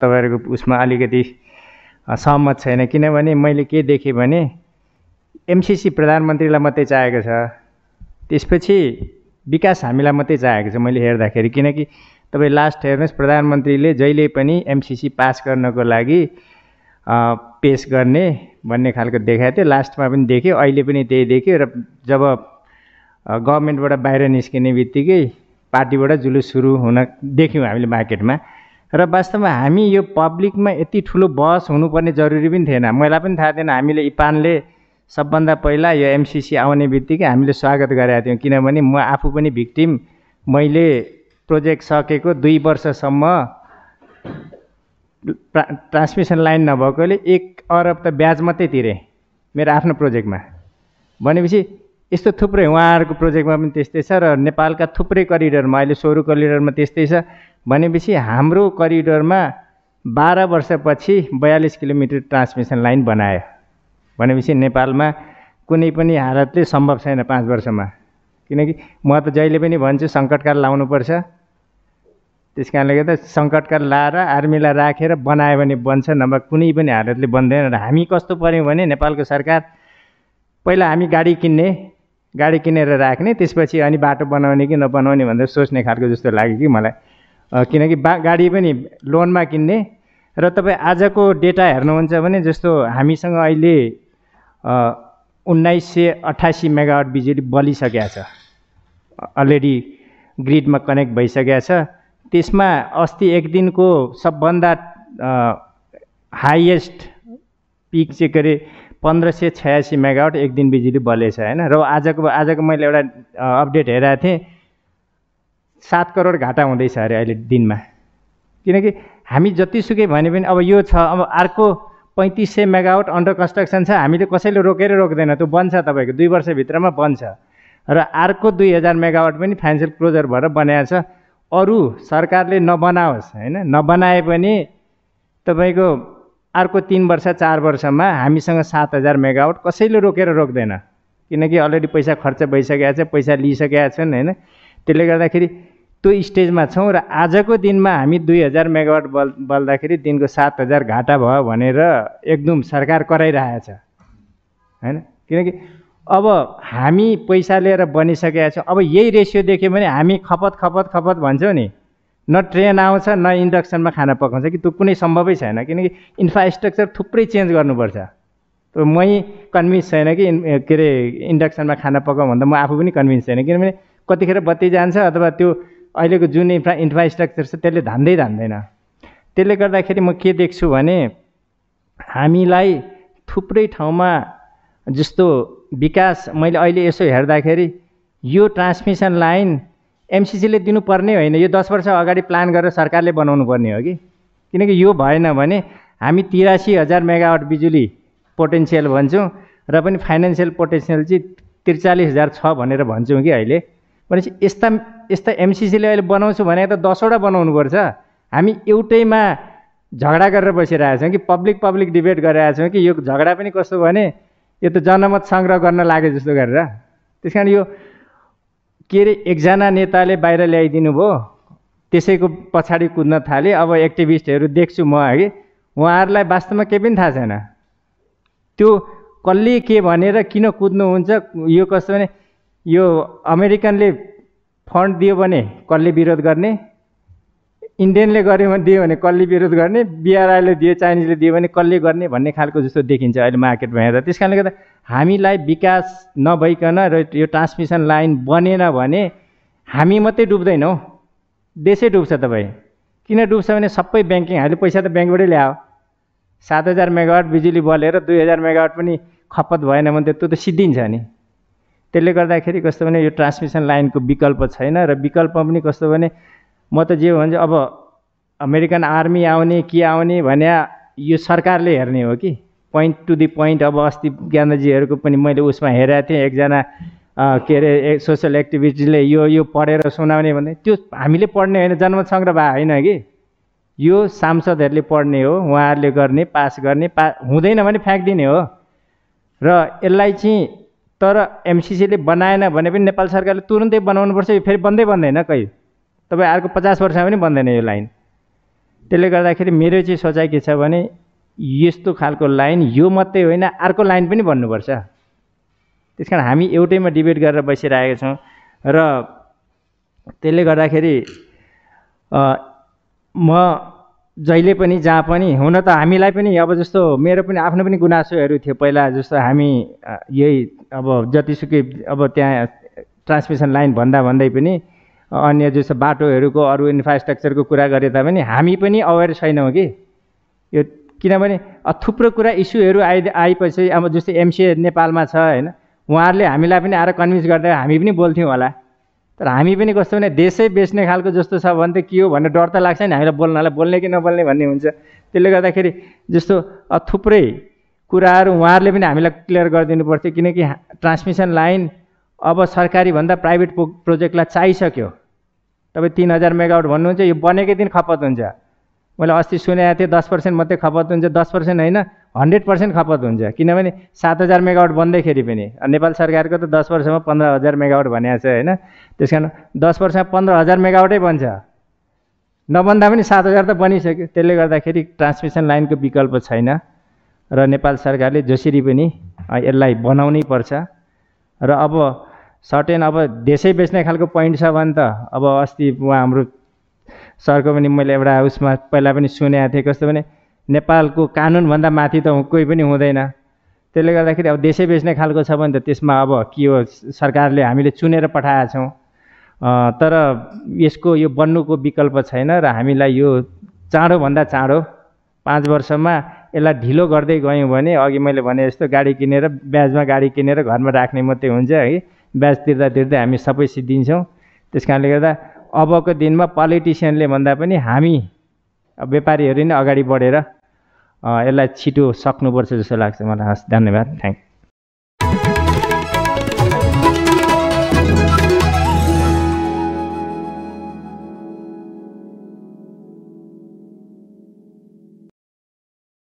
तपाईँहरूको उसमा अलिकति सहमत छैन किनभने मैले के देखेँ भने एमसिसी प्रधानमन्त्रीलाई मात्रै चाहेको छ त्यसपछि विकास हामीलाई मात्रै चाहेको छ मैले हेर्दाखेरि किनकि तपाईँ लास्ट हेर्नुहोस् प्रधानमन्त्रीले जहिले पनि एमसिसी पास गर्नको लागि पेस गर्ने भन्ने खालको देखाएको थियो लास्टमा पनि देख्यो अहिले पनि त्यही देख्यो र जब गभर्मेन्टबाट बाहिर निस्किने बित्तिकै पार्टीबाट जुलुस सुरु हुन देख्यौँ हामीले मार्केटमा र वास्तवमा हामी यो पब्लिकमा यति ठुलो बहस हुनुपर्ने जरुरी पनि थिएन मलाई पनि थाहा थिएन हामीले इपानले सबभन्दा पहिला यो एमसिसी आउने बित्तिकै हामीले स्वागत गरेका थियौँ किनभने म आफू पनि भिक्टिम मैले प्रोजेक्ट सकेको दुई वर्षसम्म ट्रान्समिसन लाइन नभएकोले एक अरब त ब्याज मात्रै तिरेँ मेरो आफ्नो प्रोजेक्टमा भनेपछि यस्तो थुप्रै उहाँहरूको प्रोजेक्टमा पनि त्यस्तै छ र नेपालका थुप्रै करिडरमा अहिले सोरु करिडरमा त्यस्तै छ भनेपछि हाम्रो करिडोरमा बाह्र वर्षपछि बयालिस किलोमिटर ट्रान्समिसन लाइन बनायो भनेपछि नेपालमा कुनै पनि हालतले सम्भव छैन पाँच वर्षमा किनकि म त जहिले पनि भन्छु सङ्कटकाल लाउनुपर्छ त्यस कारणले गर्दा सङ्कटकाल लाएर आर्मीलाई राखेर बनायो भने बन्छ नभए कुनै पनि हालतले बन्दैन र हामी कस्तो पऱ्यौँ भने नेपालको सरकार पहिला हामी गाडी किन्ने गाडी किनेर राख्ने त्यसपछि अनि बाटो बनाउने कि नबनाउने भनेर सोच्ने खालको जस्तो लाग्यो कि मलाई किनकि बा गाडी पनि लोनमा किन्ने र तपाईँ आजको डेटा हेर्नुहुन्छ भने जस्तो हामीसँग अहिले उन्नाइस सय अठासी मेगावाट बिजुली बलिसकेको छ अलरेडी ग्रिडमा कनेक्ट भइसकेको छ त्यसमा अस्ति एक दिनको सबभन्दा हाइएस्ट पिक चाहिँ के अरे पन्ध्र सय छयासी मेगावाट एक दिन बिजुली बलेछ होइन र आजको आजको मैले एउटा अपडेट हेरेको थिएँ सात करोड घाटा हुँदैछ अरे अहिले दिनमा किनकि हामी जतिसुकै भने पनि अब यो छ अब अर्को पैँतिस सय मेगावट अन्डर कन्स्ट्रक्सन छ हामीले कसैले रोकेर रोक्दैन त्यो बन्छ तपाईँको दुई वर्षभित्रमा बन्छ र अर्को दुई हजार मेगावट पनि फाइनेन्सियल क्लोजर भएर बनाएको छ अरू सरकारले नबनाओस् होइन नबनाए पनि तपाईँको अर्को तिन वर्ष चार वर्षमा हामीसँग सात हजार मेगावट कसैले रोकेर रोक्दैन किनकि अलरेडी पैसा खर्च भइसकेका छ पैसा लिइसकेका छन् होइन त्यसले गर्दाखेरि त्यो स्टेजमा छौँ र आजको दिनमा हामी दुई हजार मेगावाट बल बल्दाखेरि दिनको सात हजार घाटा भयो भनेर एकदम सरकार कराइरहेछ होइन किनकि अब हामी पैसा लिएर बनिसकेका छौँ अब यही रेसियो देख्यो भने हामी खपत खपत खपत भन्छौँ नि न ट्रेन आउँछ न इन्डक्सनमा खाना पकाउँछ कि त्यो कुनै सम्भवै छैन किनकि इन्फ्रास्ट्रक्चर थुप्रै चेन्ज गर्नुपर्छ त्यो मै कन्भिन्स छैन कि के अरे इन्डक्सनमा खाना पकाउँ भन्दा म आफू पनि कन्भिन्स छैन किनभने कतिखेर बत्ती जान्छ अथवा त्यो अहिलेको जुन इन्फ्रा इन्फ्रास्ट्रक्चर छ त्यसले धान्दै धान्दैन त्यसले गर्दाखेरि म के देख्छु भने हामीलाई थुप्रै ठाउँमा जस्तो विकास मैले अहिले यसो हेर्दाखेरि यो ट्रान्समिसन लाइन एमसिसीले दिनुपर्ने होइन यो दस वर्ष अगाडि प्लान गरेर सरकारले बनाउनु पर्ने हो कि किनकि यो भएन भने हामी तिरासी हजार मेगावाट बिजुली पोटेन्सियल भन्छौँ र पनि फाइनेन्सियल पोटेन्सियल चाहिँ त्रिचालिस हजार छ भनेर भन्छौँ कि अहिले भनेपछि यस्ता यस्ता एमसिसीले अहिले बनाउँछु भने त दसवटा बनाउनुपर्छ हामी एउटैमा झगडा गरेर बसिरहेछौँ कि पब्लिक पब्लिक डिबेट गरिरहेछौँ कि यो झगडा पनि कस्तो भने यो त जनमत सङ्ग्रह गर्न लागे जस्तो गरेर त्यस कारण यो के अरे एकजना नेताले बाहिर ल्याइदिनु भयो त्यसैको पछाडि कुद्न थालेँ अब एक्टिभिस्टहरू देख्छु म अघि उहाँहरूलाई वास्तवमा केही पनि थाहा छैन त्यो कसले के भनेर किन कुद्नुहुन्छ यो कस्तो भने यो अमेरिकनले फन्ड दियो भने कसले विरोध गर्ने इन्डियनले गर्यो भने दियो भने कसले विरोध गर्ने बिआरआईले दियो चाइनिजले दियो भने कसले गर्ने भन्ने खालको जस्तो देखिन्छ अहिले मार्केटमा हेर्दा त्यस कारणले गर्दा हामीलाई विकास नभइकन र यो ट्रान्समिसन लाइन बनेन भने हामी मात्रै डुब्दैनौँ देशै डुब्छ तपाईँ किन डुब्छ भने सबै ब्याङ्किङ हामीले पैसा त ब्याङ्कबाटै ल्यायो सात हजार मेगावाट बिजुली बलेर दुई हजार मेगावाट पनि खपत भएन भने त्यो त सिद्धिन्छ नि त्यसले गर्दाखेरि कस्तो भने यो ट्रान्समिसन लाइनको विकल्प छैन र विकल्प पनि कस्तो भने म त जे भन्छ अब अमेरिकन आर्मी आउने के आउने भने यो सरकारले हेर्ने हो कि पोइन्ट टु दि पोइन्ट अब अस्ति ज्ञानजीहरूको पनि मैले उसमा हेरेको थिएँ एकजना के अरे एक सोसियल एक्टिभिटीले यो यो पढेर सुनाउने भने त्यो हामीले पढ्ने होइन जन्मसङ्ग्रह भए होइन कि यो सांसदहरूले पढ्ने हो उहाँहरूले गर्ने पास गर्ने पा हुँदैन भने फ्याँकिदिने हो र यसलाई चाहिँ तर एमसिसीले बनाएन भने पनि नेपाल सरकारले तुरुन्तै बनाउनुपर्छ यो फेरि बन्दै बन्दैन कहीँ तपाईँ अर्को पचास वर्षमा पनि बन्दैन यो लाइन त्यसले गर्दाखेरि मेरो चाहिँ सोचाइ के छ भने यस्तो खालको लाइन यो मात्रै होइन अर्को लाइन पनि भन्नुपर्छ त्यस कारण हामी एउटैमा डिबेट गरेर बसिरहेका छौँ र त्यसले गर्दाखेरि म जहिले पनि जहाँ पनि हुन त हामीलाई पनि अब जस्तो मेरो पनि आफ्नो पनि गुनासोहरू थियो पहिला जस्तो हामी यही अब जतिसुकै अब त्यहाँ ट्रान्समिसन लाइन भन्दा भन्दै पनि अन्य जस्तो बाटोहरूको अरू इन्फ्रास्ट्रक्चरको कुरा गरे तापनि हामी पनि अवेर छैनौँ कि यो किनभने थुप्रो कुरा इस्युहरू आइ आएपछि अब जस्तो एमसिए नेपालमा छ होइन उहाँहरूले हामीलाई पनि आएर कन्भिन्स गर्दा हामी पनि बोल्थ्यौँ होला तर हामी पनि कस्तो भने देशै बेच्ने खालको जस्तो छ भने त के हो भन्ने डर त लाग्छ नि हामीलाई बोल्नलाई बोल्ने कि नबोल्ने भन्ने हुन्छ त्यसले गर्दाखेरि जस्तो थुप्रै कुराहरू उहाँहरूले पनि हामीलाई क्लियर गरिदिनु पर्थ्यो किनकि ट्रान्समिसन लाइन अब सरकारीभन्दा प्राइभेट प्रो प्रोजेक्टलाई चाहिसक्यो तपाईँ तिन हजार मेगावट भन्नुहुन्छ यो बनेकै दिन खपत हुन्छ मैले अस्ति सुनेको थिएँ दस पर्सेन्ट मात्रै खपत हुन्छ दस पर्सेन्ट होइन हन्ड्रेड पर्सेन्ट खपत हुन्छ किनभने सात हजार मेगावाट बन्दैखेरि पनि नेपाल सरकारको त दस वर्षमा पन्ध्र हजार मेगावाट भनिएको छ होइन त्यस कारण दस वर्षमा पन्ध्र हजार मेगावाटै बन्छ नबन्दा पनि सात हजार त बनिसक्यो त्यसले गर्दाखेरि ट्रान्समिसन लाइनको विकल्प छैन र नेपाल सरकारले जसरी पनि यसलाई बनाउनै पर्छ र अब सर्टेन अब देशै बेच्ने खालको पोइन्ट छ भने त अब अस्ति उहाँ हाम्रो सरको पनि मैले एउटा उसमा पहिला पनि सुनेको थिएँ कस्तो भने नेपालको कानुनभन्दा माथि त कोही पनि हुँदैन त्यसले गर्दाखेरि अब देशै बेच्ने खालको छ भने त त्यसमा अब के हो सरकारले हामीले चुनेर पठाएछौँ तर यसको यो बन्नुको विकल्प छैन र हामीलाई यो चाँडोभन्दा चाँडो पाँच वर्षमा यसलाई ढिलो गर्दै गयौँ भने अघि मैले भने जस्तो गाडी किनेर ब्याजमा गाडी किनेर घरमा राख्ने मात्रै हुन्छ है ब्याज तिर्दा तिर्दै हामी सबै सिद्धिन्छौँ त्यस कारणले गर्दा अबको दिनमा पोलिटिसियनले भन्दा पनि हामी व्यापारीहरू नै अगाडि बढेर यसलाई छिटो सक्नुपर्छ जस्तो लाग्छ मलाई हस् धन्यवाद थ्याङ्क